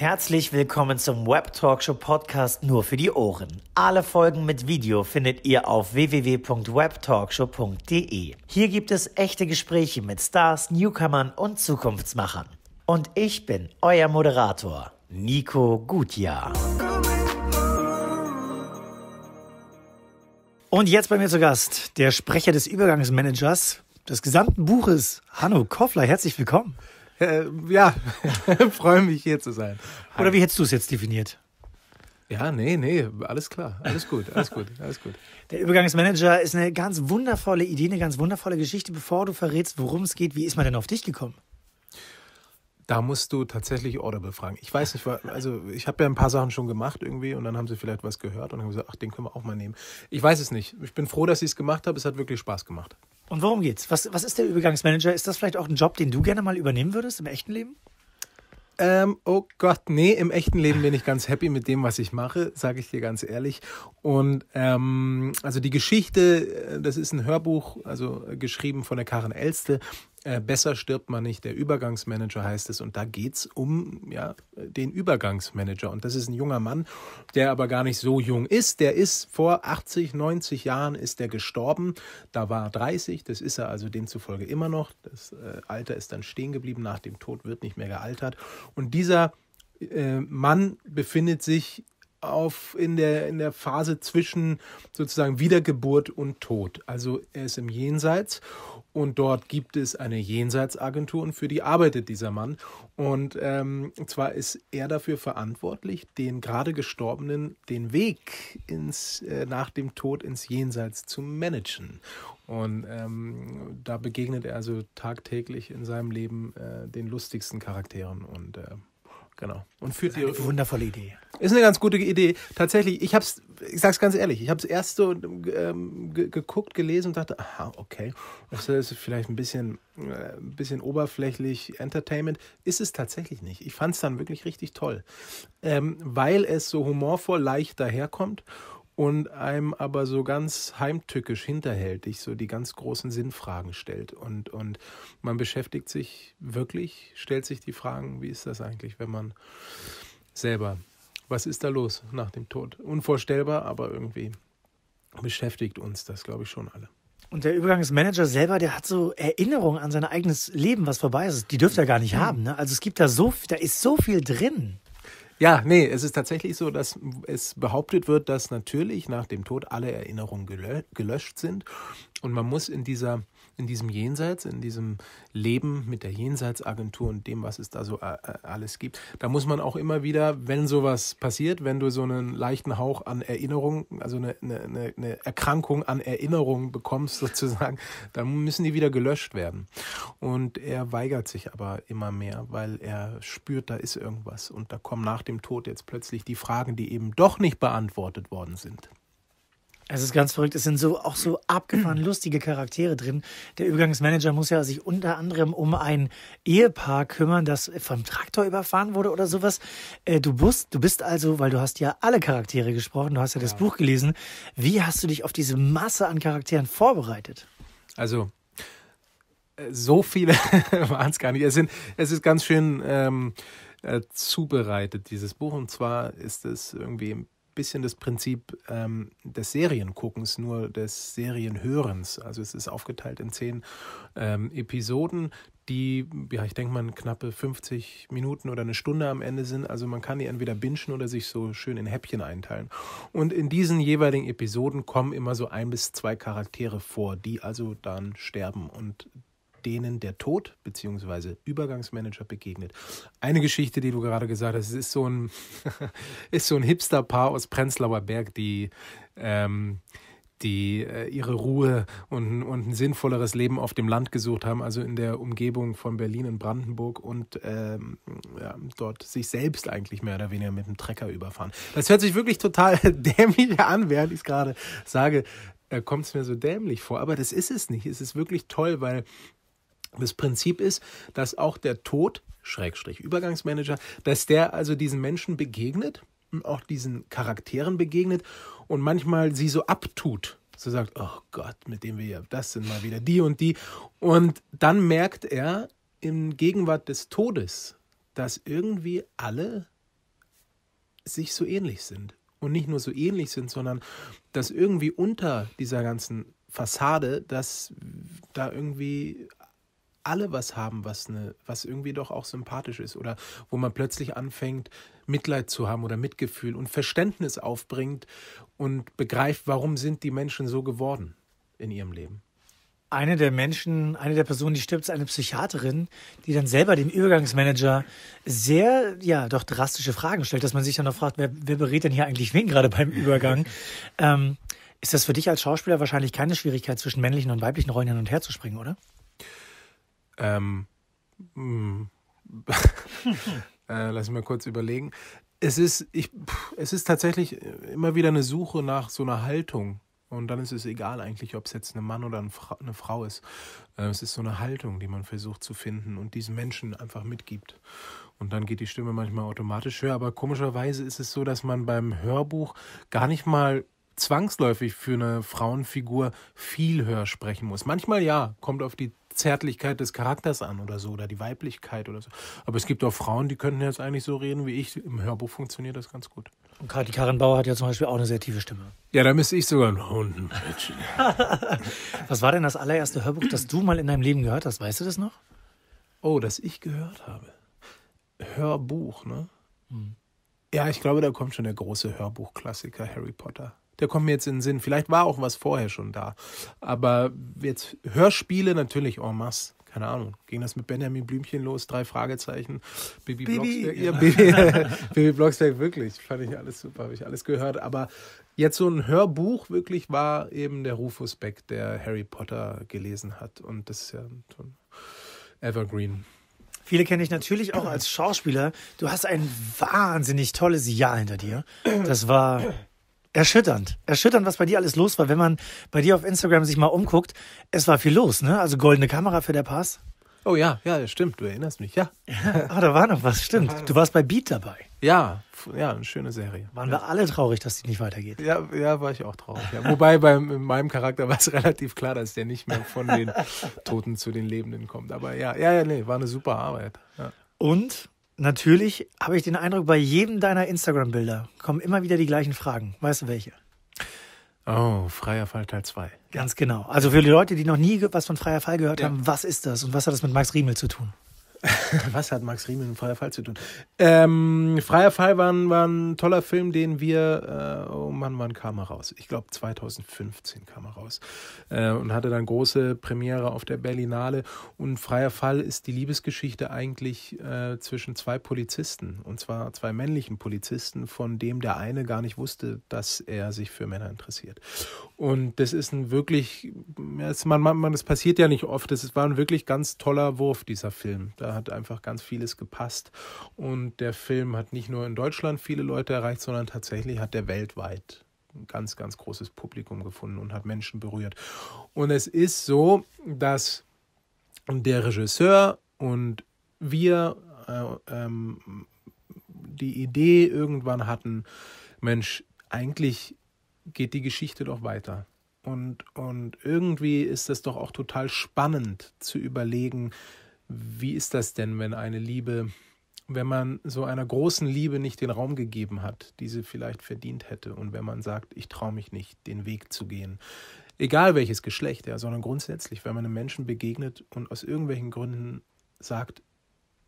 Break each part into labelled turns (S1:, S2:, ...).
S1: Herzlich willkommen zum Web Talkshow Podcast nur für die Ohren. Alle Folgen mit Video findet ihr auf www.webtalkshow.de. Hier gibt es echte Gespräche mit Stars, Newcomern und Zukunftsmachern. Und ich bin euer Moderator, Nico Gutjahr. Und jetzt bei mir zu Gast der Sprecher des Übergangsmanagers des gesamten Buches, Hanno Koffler. Herzlich willkommen. Äh, ja, freue mich hier zu sein. Hi. Oder wie hättest du es jetzt definiert? Ja, nee, nee, alles klar,
S2: alles gut, alles gut, alles gut.
S1: Der Übergangsmanager ist eine ganz wundervolle Idee, eine ganz wundervolle Geschichte. Bevor du verrätst, worum es geht, wie ist man denn auf dich gekommen?
S2: Da musst du tatsächlich Audible fragen. Ich weiß nicht, also ich habe ja ein paar Sachen schon gemacht irgendwie und dann haben sie vielleicht was gehört und haben gesagt, ach, den können wir auch mal nehmen. Ich weiß es nicht. Ich bin froh, dass ich es gemacht habe. Es hat wirklich Spaß gemacht. Und worum geht's? Was, was ist der Übergangsmanager? Ist das vielleicht auch ein Job, den du gerne mal übernehmen würdest im echten Leben? Ähm, oh Gott, nee, im echten Leben bin ich ganz happy mit dem, was ich mache, sage ich dir ganz ehrlich. Und ähm, also die Geschichte, äh, das ist ein Hörbuch, also äh, geschrieben von der Karen Elste. Äh, besser stirbt man nicht, der Übergangsmanager heißt es. Und da geht es um ja, den Übergangsmanager. Und das ist ein junger Mann, der aber gar nicht so jung ist. Der ist vor 80, 90 Jahren ist der gestorben. Da war er 30, das ist er also demzufolge immer noch. Das äh, Alter ist dann stehen geblieben, nach dem Tod wird nicht mehr gealtert. Und dieser äh, Mann befindet sich auf in der, in der Phase zwischen sozusagen Wiedergeburt und Tod. Also er ist im Jenseits und dort gibt es eine Jenseitsagentur und für die arbeitet dieser Mann. Und ähm, zwar ist er dafür verantwortlich, den gerade Gestorbenen den Weg ins, äh, nach dem Tod ins Jenseits zu managen. Und ähm, da begegnet er also tagtäglich in seinem Leben äh, den lustigsten Charakteren und äh, Genau. Und führt die wundervolle Idee. Ist eine ganz gute Idee. Tatsächlich, ich hab's, ich sag's ganz ehrlich, ich hab's erst so ähm, geguckt, gelesen und dachte, aha, okay, das ist vielleicht ein bisschen, äh, ein bisschen oberflächlich Entertainment. Ist es tatsächlich nicht. Ich fand es dann wirklich richtig toll, ähm, weil es so humorvoll leicht daherkommt und einem aber so ganz heimtückisch hinterhältig so die ganz großen Sinnfragen stellt. Und, und man beschäftigt sich wirklich, stellt sich die Fragen, wie ist das eigentlich, wenn man selber, was ist da los nach dem Tod? Unvorstellbar, aber irgendwie beschäftigt uns das, glaube ich, schon alle.
S1: Und der Übergangsmanager selber, der hat so Erinnerungen an sein eigenes Leben, was vorbei ist. Die
S2: dürfte er gar nicht haben. Ne? Also es gibt da so, da ist so viel drin. Ja, nee, es ist tatsächlich so, dass es behauptet wird, dass natürlich nach dem Tod alle Erinnerungen gelöscht sind. Und man muss in dieser in diesem Jenseits, in diesem Leben mit der Jenseitsagentur und dem, was es da so äh, äh, alles gibt. Da muss man auch immer wieder, wenn sowas passiert, wenn du so einen leichten Hauch an Erinnerung, also eine, eine, eine Erkrankung an Erinnerung bekommst sozusagen, dann müssen die wieder gelöscht werden. Und er weigert sich aber immer mehr, weil er spürt, da ist irgendwas und da kommen nach dem Tod jetzt plötzlich die Fragen, die eben doch nicht beantwortet worden sind. Es ist ganz verrückt. Es sind so auch so
S1: abgefahren lustige Charaktere drin. Der Übergangsmanager muss ja sich unter anderem um ein Ehepaar kümmern, das vom Traktor überfahren wurde oder sowas. Äh, du bist, du bist also, weil du hast ja alle Charaktere gesprochen, du hast ja, ja das Buch gelesen. Wie hast du dich auf diese Masse an Charakteren vorbereitet?
S2: Also äh, so viele waren es gar nicht. Es, sind, es ist ganz schön ähm, äh, zubereitet, dieses Buch. Und zwar ist es irgendwie bisschen das Prinzip ähm, des Serienguckens, nur des Serienhörens. Also es ist aufgeteilt in zehn ähm, Episoden, die, ja, ich denke mal, knappe 50 Minuten oder eine Stunde am Ende sind. Also man kann die entweder bingen oder sich so schön in Häppchen einteilen. Und in diesen jeweiligen Episoden kommen immer so ein bis zwei Charaktere vor, die also dann sterben. Und denen der Tod bzw. Übergangsmanager begegnet. Eine Geschichte, die du gerade gesagt hast, ist so ein, ist so ein Hipster-Paar aus Prenzlauer Berg, die, ähm, die äh, ihre Ruhe und, und ein sinnvolleres Leben auf dem Land gesucht haben, also in der Umgebung von Berlin und Brandenburg und ähm, ja, dort sich selbst eigentlich mehr oder weniger mit dem Trecker überfahren. Das hört sich wirklich total dämlich an, während ich es gerade sage. Da äh, kommt es mir so dämlich vor, aber das ist es nicht. Es ist wirklich toll, weil das Prinzip ist, dass auch der Tod, Schrägstrich Übergangsmanager, dass der also diesen Menschen begegnet und hm, auch diesen Charakteren begegnet und manchmal sie so abtut. So sagt, oh Gott, mit dem wir hier, das sind mal wieder die und die. Und dann merkt er in Gegenwart des Todes, dass irgendwie alle sich so ähnlich sind. Und nicht nur so ähnlich sind, sondern dass irgendwie unter dieser ganzen Fassade, dass da irgendwie alle was haben, was, ne, was irgendwie doch auch sympathisch ist oder wo man plötzlich anfängt, Mitleid zu haben oder Mitgefühl und Verständnis aufbringt und begreift, warum sind die Menschen so geworden in ihrem Leben. Eine der Menschen, eine der Personen, die stirbt, ist eine Psychiaterin, die dann
S1: selber dem Übergangsmanager sehr, ja, doch drastische Fragen stellt, dass man sich dann noch fragt, wer, wer berät denn hier eigentlich wen gerade beim Übergang? ähm, ist das für dich als Schauspieler wahrscheinlich keine Schwierigkeit, zwischen männlichen und weiblichen Rollen hin und her zu springen, oder?
S2: Ähm, hm. äh, lass mich mal kurz überlegen. Es ist, ich, pff, es ist tatsächlich äh, immer wieder eine Suche nach so einer Haltung. Und dann ist es egal eigentlich, ob es jetzt ein Mann oder eine Frau ist. Äh, es ist so eine Haltung, die man versucht zu finden und diesen Menschen einfach mitgibt. Und dann geht die Stimme manchmal automatisch höher. Aber komischerweise ist es so, dass man beim Hörbuch gar nicht mal zwangsläufig für eine Frauenfigur viel höher sprechen muss. Manchmal ja, kommt auf die Zärtlichkeit des Charakters an oder so, oder die Weiblichkeit oder so. Aber es gibt auch Frauen, die könnten jetzt eigentlich so reden wie ich. Im Hörbuch funktioniert das ganz gut. Und die Karin Bauer hat ja zum Beispiel auch eine sehr tiefe Stimme. Ja, da müsste ich sogar einen Hund.
S1: Was war denn das allererste Hörbuch, das du mal in deinem Leben gehört hast? Weißt du das noch? Oh, das ich
S2: gehört habe. Hörbuch, ne? Hm. Ja, ich glaube, da kommt schon der große Hörbuchklassiker Harry Potter der kommt mir jetzt in den Sinn. Vielleicht war auch was vorher schon da. Aber jetzt Hörspiele natürlich en masse. Keine Ahnung. Ging das mit Benjamin Blümchen los? Drei Fragezeichen. Baby, Blocksberg. Ja, Baby, Baby Blocksberg, wirklich. Fand ich alles super. Habe ich alles gehört. Aber jetzt so ein Hörbuch wirklich war eben der Rufus Beck, der Harry Potter gelesen hat. Und das ist ja ein Evergreen.
S1: Viele kenne ich natürlich auch als Schauspieler. Du hast ein wahnsinnig tolles Jahr hinter dir. Das war Erschütternd. Erschütternd, was bei dir alles los war. Wenn man bei dir auf Instagram sich mal umguckt, es war viel los, ne? Also goldene Kamera für der Pass. Oh ja, ja, stimmt, du erinnerst mich, ja. ah, da war noch was, stimmt. Du warst bei Beat dabei.
S2: Ja, ja, eine schöne Serie. Waren ja. wir alle traurig, dass die nicht weitergeht? Ja, ja war ich auch traurig. Ja. Wobei bei meinem Charakter war es relativ klar, dass der nicht mehr von den Toten zu den Lebenden kommt. Aber ja, ja, ja, nee, war eine super Arbeit. Und natürlich habe ich den Eindruck, bei jedem
S1: deiner Instagram-Bilder kommen immer wieder die gleichen Fragen. Weißt du welche?
S2: Oh, Freier Fall Teil 2. Ganz genau. Also für die Leute, die noch nie was von Freier Fall gehört ja. haben, was ist das und was hat das mit Max Riemel zu tun? Was hat Max Riemen mit Freier Fall zu tun? Ähm, Freier Fall war ein, war ein toller Film, den wir, äh, oh Mann, wann kam er raus? Ich glaube 2015 kam er raus äh, und hatte dann große Premiere auf der Berlinale. Und Freier Fall ist die Liebesgeschichte eigentlich äh, zwischen zwei Polizisten und zwar zwei männlichen Polizisten, von dem der eine gar nicht wusste, dass er sich für Männer interessiert. Und das ist ein wirklich, es, man, man, das passiert ja nicht oft, das war ein wirklich ganz toller Wurf, dieser Film. Da da hat einfach ganz vieles gepasst. Und der Film hat nicht nur in Deutschland viele Leute erreicht, sondern tatsächlich hat er weltweit ein ganz, ganz großes Publikum gefunden und hat Menschen berührt. Und es ist so, dass der Regisseur und wir äh, ähm, die Idee irgendwann hatten, Mensch, eigentlich geht die Geschichte doch weiter. Und, und irgendwie ist es doch auch total spannend zu überlegen, wie ist das denn, wenn eine Liebe, wenn man so einer großen Liebe nicht den Raum gegeben hat, die sie vielleicht verdient hätte und wenn man sagt, ich traue mich nicht, den Weg zu gehen? Egal welches Geschlecht, ja, sondern grundsätzlich, wenn man einem Menschen begegnet und aus irgendwelchen Gründen sagt,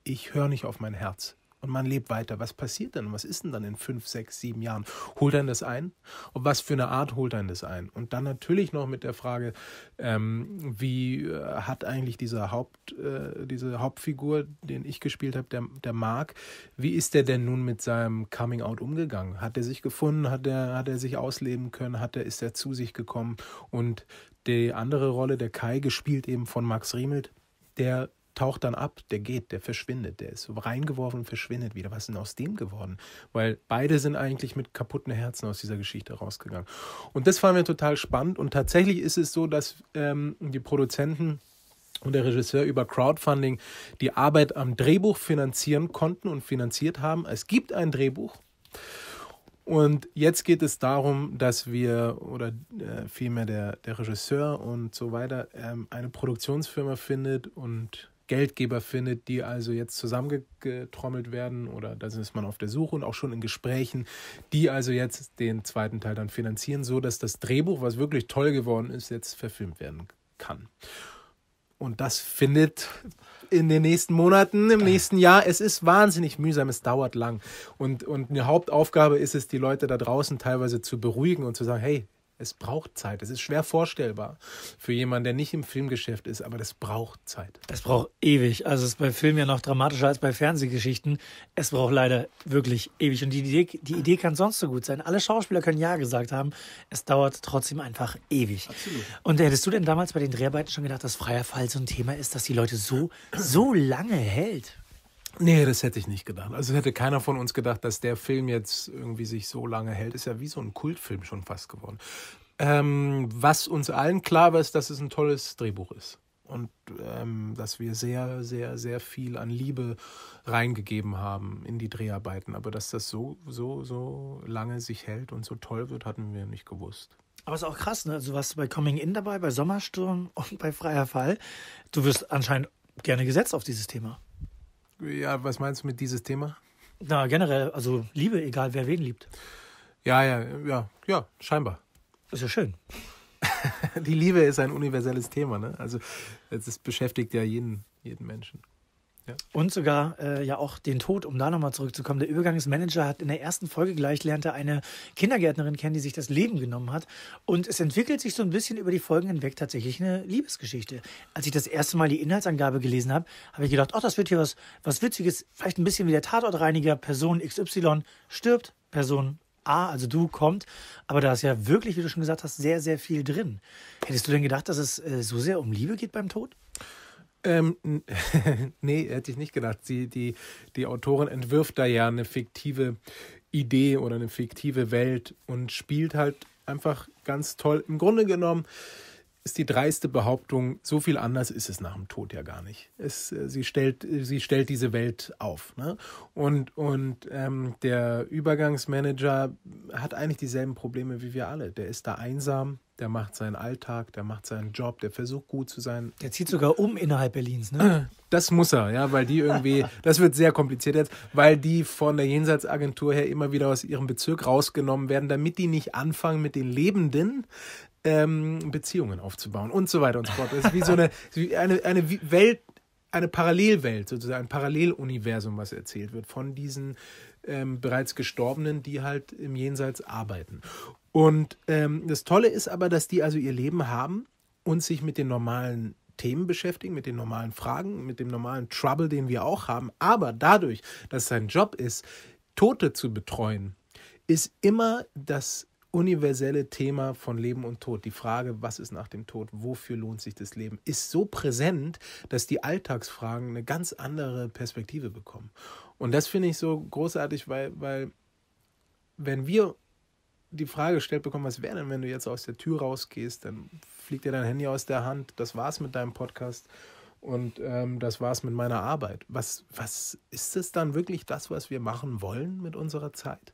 S2: ich höre nicht auf mein Herz, und man lebt weiter. Was passiert denn? Was ist denn dann in fünf, sechs, sieben Jahren? Holt einen das ein? Und was für eine Art holt einen das ein? Und dann natürlich noch mit der Frage, ähm, wie äh, hat eigentlich dieser Haupt, äh, diese Hauptfigur, den ich gespielt habe, der, der Mark, wie ist der denn nun mit seinem Coming Out umgegangen? Hat er sich gefunden? Hat er, hat er sich ausleben können? Hat er, ist er zu sich gekommen? Und die andere Rolle, der Kai, gespielt eben von Max Riemelt, der taucht dann ab, der geht, der verschwindet, der ist reingeworfen und verschwindet wieder. Was ist denn aus dem geworden? Weil beide sind eigentlich mit kaputten Herzen aus dieser Geschichte rausgegangen. Und das fanden wir total spannend. Und tatsächlich ist es so, dass ähm, die Produzenten und der Regisseur über Crowdfunding die Arbeit am Drehbuch finanzieren konnten und finanziert haben. Es gibt ein Drehbuch. Und jetzt geht es darum, dass wir oder äh, vielmehr der, der Regisseur und so weiter ähm, eine Produktionsfirma findet und Geldgeber findet, die also jetzt zusammengetrommelt werden oder da ist man auf der Suche und auch schon in Gesprächen, die also jetzt den zweiten Teil dann finanzieren, so dass das Drehbuch, was wirklich toll geworden ist, jetzt verfilmt werden kann. Und das findet in den nächsten Monaten, im nächsten Jahr. Es ist wahnsinnig mühsam, es dauert lang. Und, und eine Hauptaufgabe ist es, die Leute da draußen teilweise zu beruhigen und zu sagen, hey, es braucht Zeit. Es ist schwer vorstellbar für jemanden, der nicht im Filmgeschäft ist, aber das braucht Zeit. Das
S1: braucht ewig. Also es ist bei Filmen ja noch dramatischer als bei Fernsehgeschichten. Es braucht leider wirklich ewig. Und die Idee, die Idee kann sonst so gut sein. Alle Schauspieler können Ja gesagt haben. Es dauert trotzdem einfach ewig. Absolut. Und hättest du denn damals bei den Dreharbeiten schon gedacht, dass freier Fall so ein Thema ist, dass die Leute so, so lange hält?
S2: Nee, das hätte ich nicht gedacht. Also hätte keiner von uns gedacht, dass der Film jetzt irgendwie sich so lange hält. Ist ja wie so ein Kultfilm schon fast geworden. Ähm, was uns allen klar war, ist, dass es ein tolles Drehbuch ist. Und ähm, dass wir sehr, sehr, sehr viel an Liebe reingegeben haben in die Dreharbeiten. Aber dass das so, so, so lange sich hält und so toll wird, hatten wir nicht gewusst. Aber es ist auch
S1: krass, ne? Also warst du bei Coming In dabei, bei Sommersturm und bei Freier Fall. Du wirst anscheinend gerne gesetzt auf dieses Thema
S2: ja, was meinst du mit dieses Thema? Na, generell, also Liebe, egal wer wen liebt. Ja, ja, ja, ja, scheinbar. Ist ja schön. Die Liebe ist ein universelles Thema, ne? Also es beschäftigt ja jeden, jeden Menschen. Und
S1: sogar äh, ja auch den Tod, um da nochmal zurückzukommen. Der Übergangsmanager hat in der ersten Folge gleich lernte eine Kindergärtnerin kennen, die sich das Leben genommen hat. Und es entwickelt sich so ein bisschen über die Folgen hinweg tatsächlich eine Liebesgeschichte. Als ich das erste Mal die Inhaltsangabe gelesen habe, habe ich gedacht, oh, das wird hier was, was Witziges. Vielleicht ein bisschen wie der Tatortreiniger. Person XY stirbt, Person A, also du, kommt. Aber da ist ja wirklich, wie du schon gesagt hast, sehr, sehr viel drin. Hättest du denn gedacht, dass
S2: es äh, so sehr um Liebe geht beim Tod? Ähm, nee, hätte ich nicht gedacht. Sie, die, die Autorin entwirft da ja eine fiktive Idee oder eine fiktive Welt und spielt halt einfach ganz toll. Im Grunde genommen ist die dreiste Behauptung, so viel anders ist es nach dem Tod ja gar nicht. Es, äh, sie, stellt, sie stellt diese Welt auf. Ne? Und, und ähm, der Übergangsmanager hat eigentlich dieselben Probleme wie wir alle. Der ist da einsam, der macht seinen Alltag, der macht seinen Job, der versucht gut zu sein. Der zieht sogar um innerhalb Berlins, ne? Das muss er, ja, weil die irgendwie, das wird sehr kompliziert jetzt, weil die von der Jenseitsagentur her immer wieder aus ihrem Bezirk rausgenommen werden, damit die nicht anfangen mit den Lebenden ähm, Beziehungen aufzubauen und so weiter und so fort. Das ist wie so eine, eine, eine Welt, eine Parallelwelt, sozusagen ein Paralleluniversum, was erzählt wird von diesen ähm, bereits Gestorbenen, die halt im Jenseits arbeiten. Und ähm, das Tolle ist aber, dass die also ihr Leben haben und sich mit den normalen Themen beschäftigen, mit den normalen Fragen, mit dem normalen Trouble, den wir auch haben. Aber dadurch, dass sein Job ist, Tote zu betreuen, ist immer das universelle Thema von Leben und Tod, die Frage, was ist nach dem Tod, wofür lohnt sich das Leben, ist so präsent, dass die Alltagsfragen eine ganz andere Perspektive bekommen. Und das finde ich so großartig, weil, weil wenn wir die Frage gestellt bekommen, was wäre denn, wenn du jetzt aus der Tür rausgehst, dann fliegt dir dein Handy aus der Hand, das war's mit deinem Podcast und ähm, das war's mit meiner Arbeit. Was, was ist es dann wirklich das, was wir machen wollen mit unserer Zeit?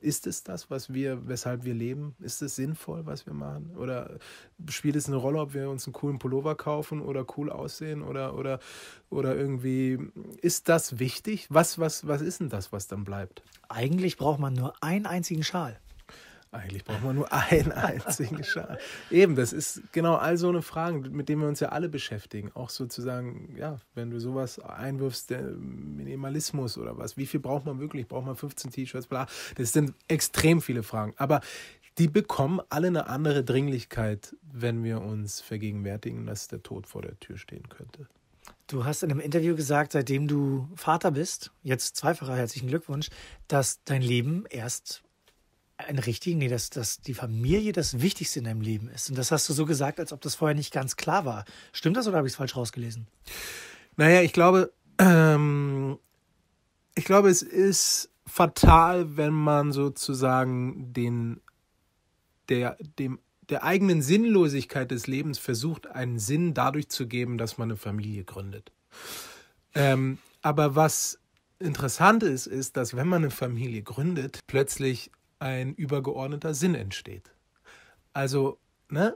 S2: Ist es das, was wir, weshalb wir leben? Ist es sinnvoll, was wir machen? Oder spielt es eine Rolle, ob wir uns einen coolen Pullover kaufen oder cool aussehen oder oder oder irgendwie ist das wichtig? Was was was ist denn das, was dann bleibt? Eigentlich braucht man nur einen einzigen Schal. Eigentlich braucht man nur einen einzigen Schaden. Eben, das ist genau all so eine Frage, mit denen wir uns ja alle beschäftigen. Auch sozusagen, ja, wenn du sowas einwirfst, der äh, Minimalismus oder was, wie viel braucht man wirklich? Braucht man 15 T-Shirts, bla. Das sind extrem viele Fragen. Aber die bekommen alle eine andere Dringlichkeit, wenn wir uns vergegenwärtigen, dass der Tod vor der Tür stehen könnte.
S1: Du hast in einem Interview gesagt, seitdem du Vater bist, jetzt zweifacher herzlichen Glückwunsch, dass dein Leben erst einen richtigen, nee, dass, dass die Familie das Wichtigste in deinem Leben ist. Und das hast du so gesagt, als ob das vorher nicht
S2: ganz klar war. Stimmt das oder habe ich es falsch rausgelesen? Naja, ich glaube, ähm, ich glaube, es ist fatal, wenn man sozusagen den, der, dem, der eigenen Sinnlosigkeit des Lebens versucht, einen Sinn dadurch zu geben, dass man eine Familie gründet. Ähm, aber was interessant ist, ist, dass wenn man eine Familie gründet, plötzlich ein übergeordneter Sinn entsteht. Also, ne,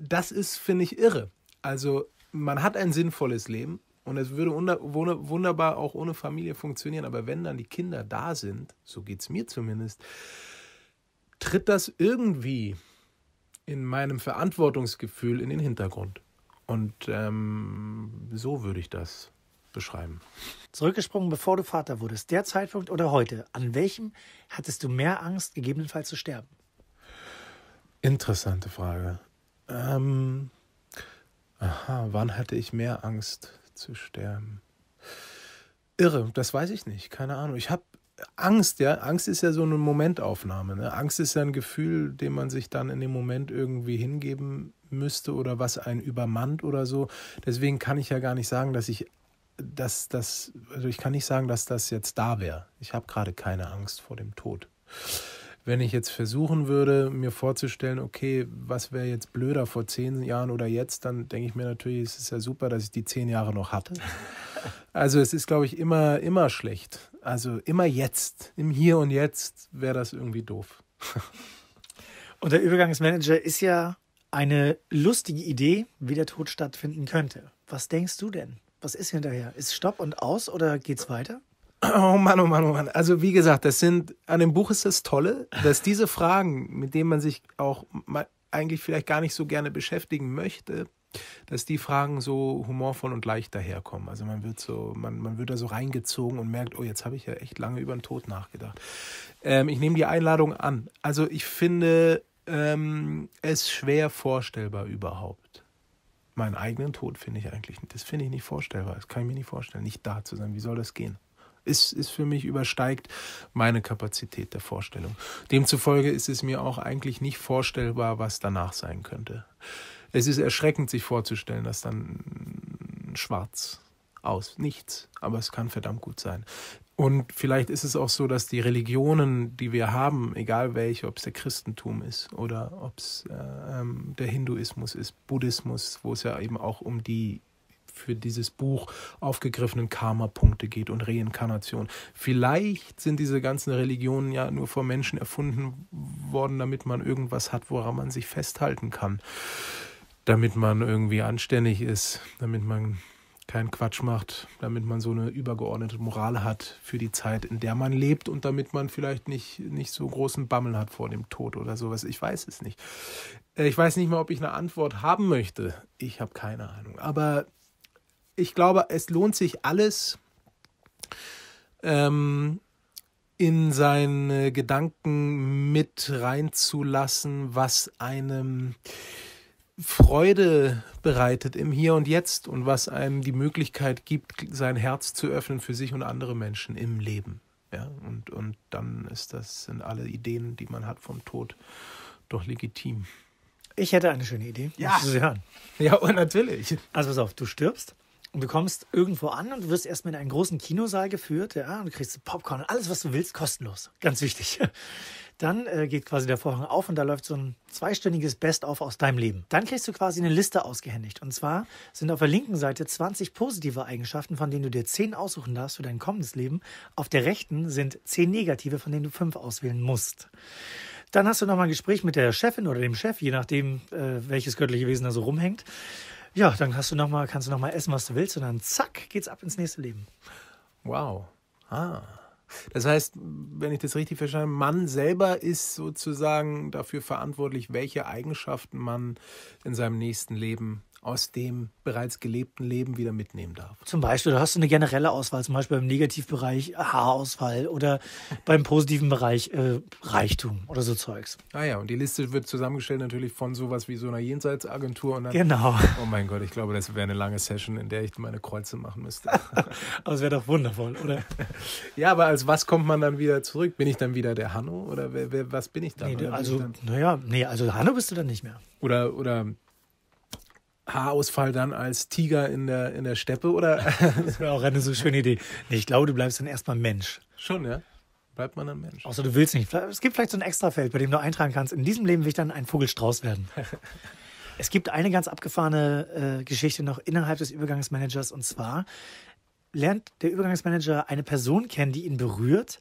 S2: das ist, finde ich, irre. Also, man hat ein sinnvolles Leben und es würde wunderbar auch ohne Familie funktionieren, aber wenn dann die Kinder da sind, so geht es mir zumindest, tritt das irgendwie in meinem Verantwortungsgefühl in den Hintergrund. Und ähm, so würde ich das beschreiben.
S1: Zurückgesprungen, bevor du Vater wurdest, der Zeitpunkt oder heute, an welchem hattest du mehr Angst,
S2: gegebenenfalls zu sterben? Interessante Frage. Ähm, aha, wann hatte ich mehr Angst zu sterben? Irre, das weiß ich nicht, keine Ahnung. Ich habe Angst, ja, Angst ist ja so eine Momentaufnahme. Ne? Angst ist ja ein Gefühl, dem man sich dann in dem Moment irgendwie hingeben müsste oder was einen übermannt oder so. Deswegen kann ich ja gar nicht sagen, dass ich dass das, also ich kann nicht sagen, dass das jetzt da wäre. Ich habe gerade keine Angst vor dem Tod. Wenn ich jetzt versuchen würde, mir vorzustellen, okay, was wäre jetzt blöder vor zehn Jahren oder jetzt, dann denke ich mir natürlich, es ist ja super, dass ich die zehn Jahre noch hatte. Also es ist, glaube ich, immer, immer schlecht. Also immer jetzt, im Hier und Jetzt wäre das irgendwie doof. Und der Übergangsmanager ist ja eine lustige
S1: Idee, wie der Tod stattfinden könnte. Was denkst du denn? Was ist hinterher? Ist Stopp und aus
S2: oder geht's weiter? Oh Mann, oh Mann, oh Mann. Also wie gesagt, das sind, an dem Buch ist das Tolle, dass diese Fragen, mit denen man sich auch eigentlich vielleicht gar nicht so gerne beschäftigen möchte, dass die Fragen so humorvoll und leicht daherkommen. Also man wird so, man, man wird da so reingezogen und merkt, oh, jetzt habe ich ja echt lange über den Tod nachgedacht. Ähm, ich nehme die Einladung an. Also ich finde ähm, es schwer vorstellbar überhaupt meinen eigenen Tod finde ich eigentlich, das finde ich nicht vorstellbar. Das kann ich mir nicht vorstellen, nicht da zu sein. Wie soll das gehen? Ist, ist für mich übersteigt meine Kapazität der Vorstellung. Demzufolge ist es mir auch eigentlich nicht vorstellbar, was danach sein könnte. Es ist erschreckend, sich vorzustellen, dass dann schwarz aus nichts, aber es kann verdammt gut sein. Und vielleicht ist es auch so, dass die Religionen, die wir haben, egal welche, ob es der Christentum ist oder ob es äh, ähm, der Hinduismus ist, Buddhismus, wo es ja eben auch um die für dieses Buch aufgegriffenen Karma-Punkte geht und Reinkarnation. Vielleicht sind diese ganzen Religionen ja nur von Menschen erfunden worden, damit man irgendwas hat, woran man sich festhalten kann damit man irgendwie anständig ist, damit man keinen Quatsch macht, damit man so eine übergeordnete Moral hat für die Zeit, in der man lebt und damit man vielleicht nicht, nicht so großen Bammel hat vor dem Tod oder sowas. Ich weiß es nicht. Äh, ich weiß nicht mal, ob ich eine Antwort haben möchte. Ich habe keine Ahnung. Aber ich glaube, es lohnt sich alles ähm, in seine Gedanken mit reinzulassen, was einem Freude bereitet im Hier und Jetzt und was einem die Möglichkeit gibt, sein Herz zu öffnen für sich und andere Menschen im Leben. Ja, und, und dann ist das, sind alle Ideen, die man hat vom Tod, doch legitim. Ich hätte eine schöne Idee. Ja. du sie hören?
S1: Ja, und oh, natürlich. Also pass auf, du stirbst und du kommst irgendwo an und du wirst erstmal in einen großen Kinosaal geführt, ja, und du kriegst Popcorn und alles, was du willst, kostenlos. Ganz wichtig. Dann äh, geht quasi der Vorhang auf und da läuft so ein zweistündiges Best-of aus deinem Leben. Dann kriegst du quasi eine Liste ausgehändigt. Und zwar sind auf der linken Seite 20 positive Eigenschaften, von denen du dir 10 aussuchen darfst für dein kommendes Leben. Auf der rechten sind 10 negative, von denen du 5 auswählen musst. Dann hast du nochmal ein Gespräch mit der Chefin oder dem Chef, je nachdem, äh, welches göttliche Wesen da so rumhängt. Ja, dann hast du noch mal, kannst du nochmal essen, was du willst. Und dann zack, geht's ab ins nächste Leben.
S2: Wow. Ah. Das heißt, wenn ich das richtig verstehe, man selber ist sozusagen dafür verantwortlich, welche Eigenschaften man in seinem nächsten Leben aus dem bereits gelebten Leben wieder mitnehmen darf. Zum Beispiel, da hast du eine generelle Auswahl,
S1: zum Beispiel im Negativbereich Haarausfall oder beim positiven Bereich äh, Reichtum oder so Zeugs.
S2: Ah ja, und die Liste wird zusammengestellt natürlich von sowas wie so einer Jenseitsagentur. Und dann, genau. Oh mein Gott, ich glaube, das wäre eine lange Session, in der ich meine Kreuze machen müsste. aber es wäre doch wundervoll, oder? ja, aber als was kommt man dann wieder zurück? Bin ich dann wieder der Hanno oder wer, wer was bin ich dann? Nee, also, naja, nee, also Hanno bist du dann nicht mehr. Oder, oder Haarausfall dann als Tiger in der, in der Steppe oder? das wäre auch eine so schöne Idee. Ich glaube, du bleibst dann erstmal Mensch. Schon, ja. Bleibt man dann Mensch. Außer du willst nicht. Es gibt vielleicht so
S1: ein Extrafeld, bei dem du eintragen kannst. In diesem Leben will ich dann ein Vogelstrauß werden. es gibt eine ganz abgefahrene äh, Geschichte noch innerhalb des Übergangsmanagers und zwar lernt der Übergangsmanager eine Person kennen, die ihn berührt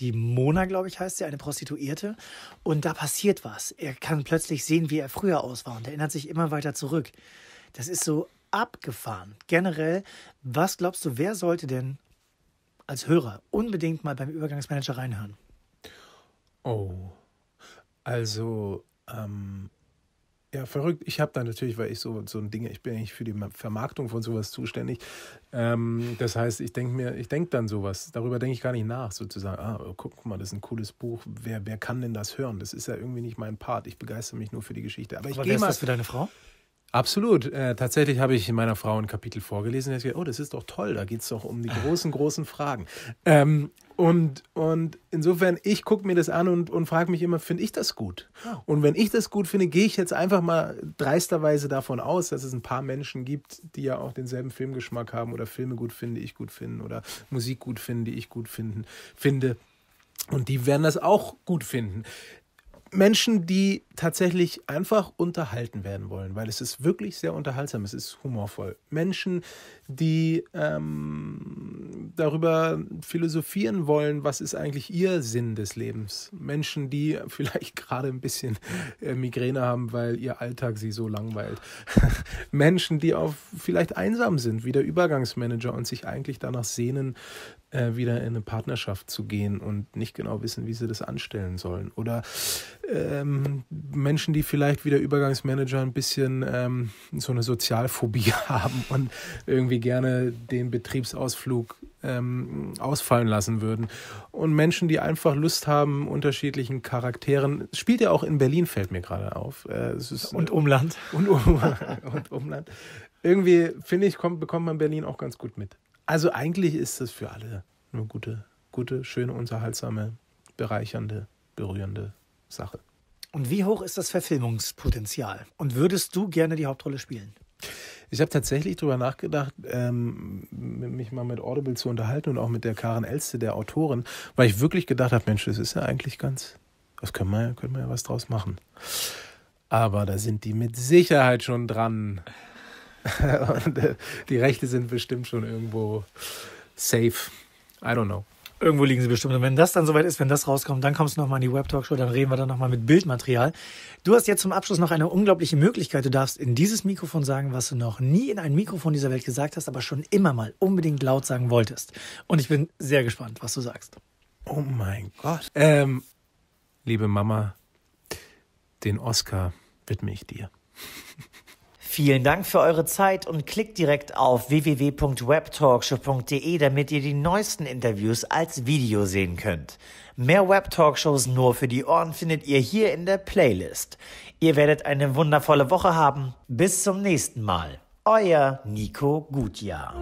S1: die Mona, glaube ich, heißt sie, eine Prostituierte. Und da passiert was. Er kann plötzlich sehen, wie er früher aus war und erinnert sich immer weiter zurück. Das ist so abgefahren. Generell, was glaubst du, wer sollte denn als Hörer unbedingt mal beim Übergangsmanager reinhören?
S2: Oh, also ähm, ja, verrückt. Ich habe da natürlich, weil ich so, so ein Ding, ich bin eigentlich für die Vermarktung von sowas zuständig. Ähm, das heißt, ich denke mir, ich denke dann sowas. Darüber denke ich gar nicht nach, sozusagen. Ah, oh, guck mal, das ist ein cooles Buch. Wer, wer kann denn das hören? Das ist ja irgendwie nicht mein Part. Ich begeistere mich nur für die Geschichte. Aber, Aber ich gehe mal. Ist das für deine Frau? Absolut. Äh, tatsächlich habe ich meiner Frau ein Kapitel vorgelesen. Und ich oh, das ist doch toll. Da geht es doch um die großen, großen Fragen. Ähm, und, und insofern, ich gucke mir das an und, und frage mich immer, finde ich das gut? Ah. Und wenn ich das gut finde, gehe ich jetzt einfach mal dreisterweise davon aus, dass es ein paar Menschen gibt, die ja auch denselben Filmgeschmack haben oder Filme gut finden, die ich gut finde oder Musik gut finden, die ich gut finden, finde. Und die werden das auch gut finden. Menschen, die tatsächlich einfach unterhalten werden wollen, weil es ist wirklich sehr unterhaltsam, es ist humorvoll. Menschen, die ähm, darüber philosophieren wollen, was ist eigentlich ihr Sinn des Lebens. Menschen, die vielleicht gerade ein bisschen äh, Migräne haben, weil ihr Alltag sie so langweilt. Menschen, die auch vielleicht einsam sind, wie der Übergangsmanager und sich eigentlich danach sehnen, äh, wieder in eine Partnerschaft zu gehen und nicht genau wissen, wie sie das anstellen sollen. Oder ähm, Menschen, die vielleicht wie der Übergangsmanager ein bisschen ähm, so eine Sozialphobie haben und irgendwie gerne den Betriebsausflug ähm, ausfallen lassen würden. Und Menschen, die einfach Lust haben, unterschiedlichen Charakteren. Spielt ja auch in Berlin, fällt mir gerade auf. Äh, ist, und Umland. Und, um, und Umland. Irgendwie, finde ich, kommt, bekommt man Berlin auch ganz gut mit. Also eigentlich ist es für alle eine gute, gute, schöne, unterhaltsame, bereichernde, berührende Sache. Und wie hoch ist das Verfilmungspotenzial? Und würdest du gerne die Hauptrolle spielen? Ich habe tatsächlich darüber nachgedacht, ähm, mich mal mit Audible zu unterhalten und auch mit der Karen Elste, der Autorin, weil ich wirklich gedacht habe, Mensch, das ist ja eigentlich ganz, das können wir, können wir ja was draus machen. Aber da sind die mit Sicherheit schon dran. und äh, die Rechte sind bestimmt schon irgendwo
S1: safe. I don't know. Irgendwo liegen sie bestimmt. Und wenn das dann soweit ist, wenn das rauskommt, dann kommst du nochmal in die Web-Talkshow, dann reden wir dann nochmal mit Bildmaterial. Du hast jetzt zum Abschluss noch eine unglaubliche Möglichkeit. Du darfst in dieses Mikrofon sagen, was du noch nie in ein Mikrofon dieser Welt gesagt hast, aber schon immer mal unbedingt laut sagen wolltest. Und ich bin sehr gespannt, was du sagst.
S2: Oh mein Gott. Ähm, liebe Mama, den Oscar widme ich dir.
S1: Vielen Dank für eure Zeit und klickt direkt auf www.webtalkshow.de, damit ihr die neuesten Interviews als Video sehen könnt. Mehr Web-Talkshows nur für die Ohren findet ihr hier in der Playlist. Ihr werdet eine wundervolle Woche haben. Bis zum nächsten Mal. Euer Nico Gutjahr.